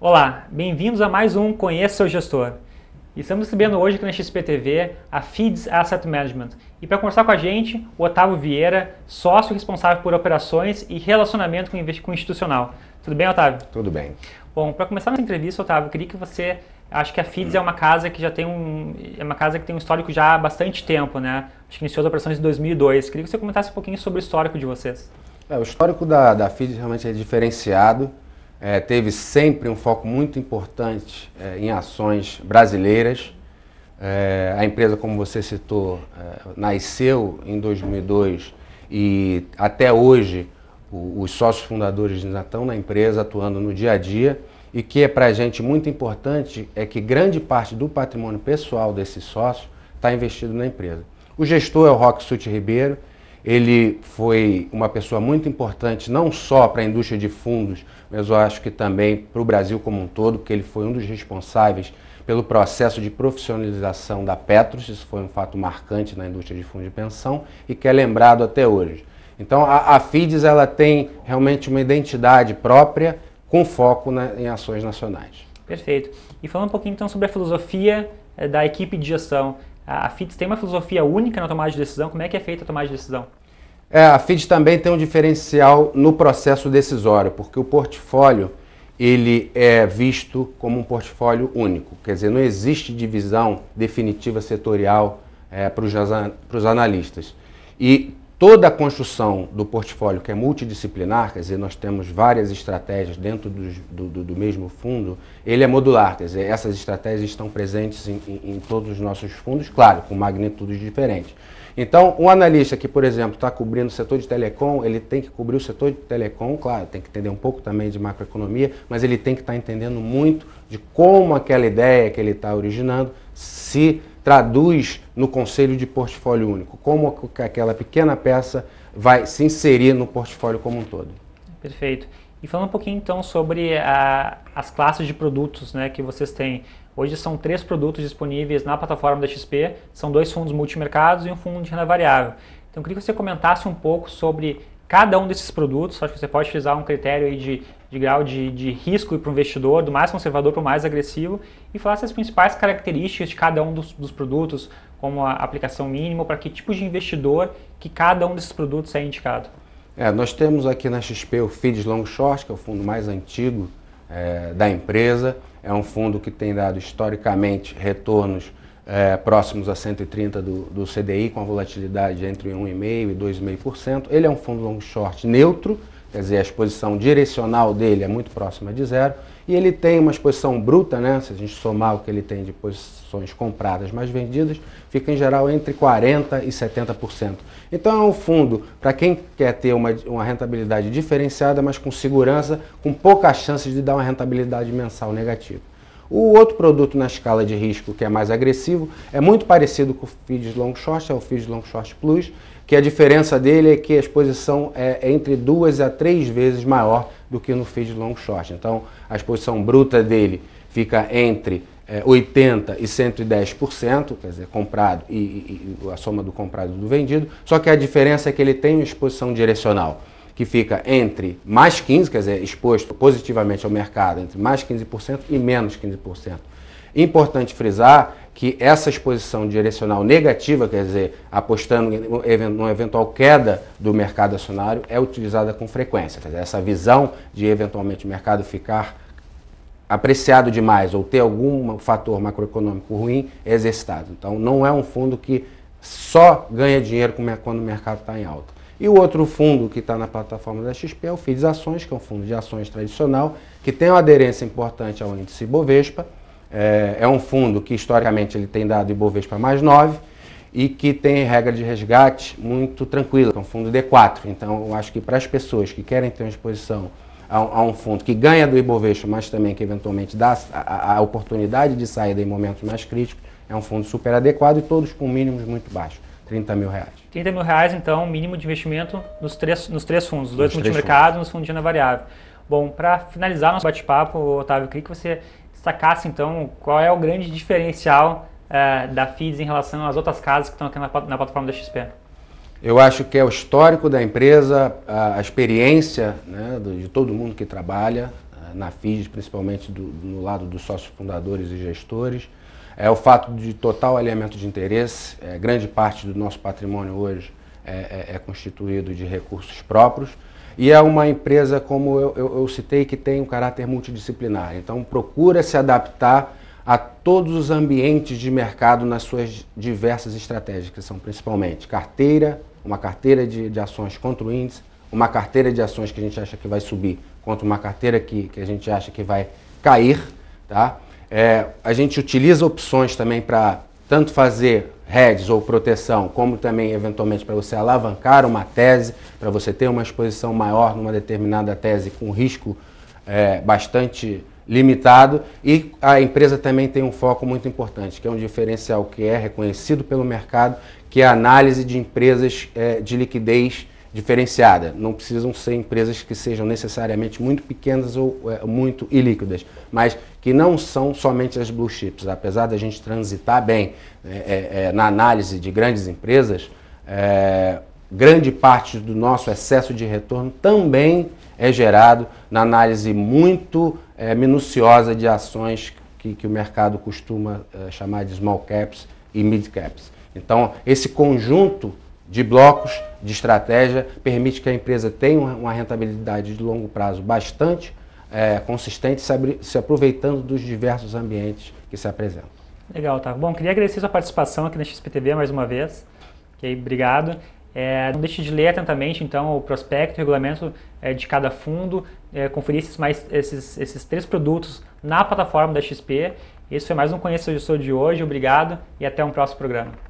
Olá, bem-vindos a mais um Conheça Seu Gestor. Estamos recebendo hoje aqui na XPTV a Feeds Asset Management. E para conversar com a gente, o Otávio Vieira, sócio responsável por operações e relacionamento com o institucional. Tudo bem, Otávio? Tudo bem. Bom, para começar nossa entrevista, Otávio, eu queria que você. Acho que a Feeds hum. é uma casa que já tem um. É uma casa que tem um histórico já há bastante tempo, né? Acho que iniciou as operações em 2002. Queria que você comentasse um pouquinho sobre o histórico de vocês. É, o histórico da, da FIDS realmente é diferenciado é, teve sempre um foco muito importante é, em ações brasileiras. É, a empresa, como você citou, é, nasceu em 2002 e até hoje o, os sócios fundadores ainda estão na empresa atuando no dia a dia. E que é para a gente muito importante é que grande parte do patrimônio pessoal desses sócios está investido na empresa. O gestor é o Roque Sute Ribeiro, ele foi uma pessoa muito importante, não só para a indústria de fundos, mas eu acho que também para o Brasil como um todo, porque ele foi um dos responsáveis pelo processo de profissionalização da Petros, isso foi um fato marcante na indústria de fundos de pensão e que é lembrado até hoje. Então a, a FIDES ela tem realmente uma identidade própria com foco na, em ações nacionais. Perfeito. E falando um pouquinho então sobre a filosofia eh, da equipe de gestão. A FITS tem uma filosofia única na tomada de decisão? Como é que é feita a tomada de decisão? É, a FITS também tem um diferencial no processo decisório, porque o portfólio ele é visto como um portfólio único. Quer dizer, não existe divisão definitiva setorial é, para os analistas. E toda a construção do portfólio que é multidisciplinar, quer dizer, nós temos várias estratégias dentro do, do, do mesmo fundo, ele é modular, quer dizer, essas estratégias estão presentes em, em, em todos os nossos fundos, claro, com magnitudes diferentes. Então, um analista que, por exemplo, está cobrindo o setor de telecom, ele tem que cobrir o setor de telecom, claro, tem que entender um pouco também de macroeconomia, mas ele tem que estar tá entendendo muito de como aquela ideia que ele está originando se traduz no conselho de portfólio único? Como aquela pequena peça vai se inserir no portfólio como um todo? Perfeito. E falando um pouquinho então sobre a, as classes de produtos né, que vocês têm. Hoje são três produtos disponíveis na plataforma da XP, são dois fundos multimercados e um fundo de renda variável. Então, eu queria que você comentasse um pouco sobre cada um desses produtos, acho que você pode utilizar um critério de, de grau de, de risco para o investidor, do mais conservador para o mais agressivo, e falar as principais características de cada um dos, dos produtos, como a aplicação mínima, para que tipo de investidor que cada um desses produtos é indicado. É, nós temos aqui na XP o FIDS Long Short, que é o fundo mais antigo é, da empresa, é um fundo que tem dado historicamente retornos é, próximos a 130 do, do CDI, com a volatilidade entre 1,5% e 2,5%. Ele é um fundo long short neutro, quer dizer, a exposição direcional dele é muito próxima de zero, e ele tem uma exposição bruta, né? se a gente somar o que ele tem de posições compradas mais vendidas, fica em geral entre 40% e 70%. Então é um fundo para quem quer ter uma, uma rentabilidade diferenciada, mas com segurança, com poucas chances de dar uma rentabilidade mensal negativa. O outro produto na escala de risco que é mais agressivo é muito parecido com o FIIs Long Short, é o FIIs Long Short Plus, que a diferença dele é que a exposição é entre duas a três vezes maior do que no FIIs Long Short. Então, a exposição bruta dele fica entre é, eh, 80% e 110%, quer dizer, comprado e, e, e a soma do comprado e do vendido, só que a diferença é que ele tem uma exposição direcional que fica entre mais 15%, quer dizer, exposto positivamente ao mercado, entre mais 15% e menos 15%. Importante frisar que essa exposição direcional negativa, quer dizer, apostando numa eventual queda do mercado acionário, é utilizada com frequência. Quer dizer, essa visão de eventualmente o mercado ficar apreciado demais ou ter algum fator macroeconômico ruim é exercitado. Então, não é um fundo que só ganha dinheiro quando o mercado está em alta. E o outro fundo que está na plataforma da XP é o FIDS Ações, que é um fundo de ações tradicional, que tem uma aderência importante ao índice Bovespa. É, é um fundo que historicamente ele tem dado Ibovespa mais 9 e que tem regra de resgate muito tranquila, é um fundo D4. Então, eu acho que para as pessoas que querem ter uma exposição a um, a um fundo que ganha do Ibovespa, mas também que eventualmente dá a, a oportunidade de saída em momentos mais críticos, é um fundo super adequado e todos com mínimos muito baixos. 30 mil reais. 30 mil reais, então, mínimo de investimento nos três, nos três fundos, nos dois fundos de mercado e nos fundos de renda variável. Bom, para finalizar nosso bate-papo, Otávio, eu queria que você destacasse, então, qual é o grande diferencial uh, da FIDS em relação às outras casas que estão aqui na, na plataforma da XP. Eu acho que é o histórico da empresa, a experiência né, de todo mundo que trabalha eh, na FIDS, principalmente do, no lado dos sócios fundadores e gestores, é o fato de total alinhamento de interesse, é, grande parte do nosso patrimônio hoje é, é, é, constituído de recursos próprios. E é uma empresa, como eu, eu, eu citei, que tem um caráter multidisciplinar. Então, procura se adaptar a todos os ambientes de mercado nas suas diversas estratégias, que são principalmente carteira, uma carteira de, de ações contra o índice, uma carteira de ações que a gente acha que vai subir contra uma carteira que, que a gente acha que vai cair, tá? É, a gente utiliza opções também para tanto fazer heads ou proteção, como também eventualmente para você alavancar uma tese, para você ter uma exposição maior numa determinada tese com risco é, bastante limitado. E a empresa também tem um foco muito importante, que é um diferencial que é reconhecido pelo mercado, que é a análise de empresas é, de liquidez diferenciada. Não precisam ser empresas que sejam necessariamente muito pequenas ou é, muito ilíquidas, mas que não são somente as blue chips. Apesar da gente transitar bem é, é, é na análise de grandes empresas, é, grande parte do nosso excesso de retorno também é gerado na análise muito é, minuciosa de ações que, que o mercado costuma chamar de small caps e mid caps. Então, esse conjunto de blocos, de estratégia, permite que a empresa tenha uma rentabilidade de longo prazo bastante é, consistente, se, aproveitando dos diversos ambientes que se apresentam. Legal, tá. Bom, queria agradecer sua participação aqui na XPTV mais uma vez. Okay, obrigado. É, não deixe de ler atentamente, então, o prospecto, o regulamento é, de cada fundo, é, conferir esses, mais, esses, esses três produtos na plataforma da XP. Esse foi mais um Conheça o Gestor de hoje, obrigado e até um próximo programa.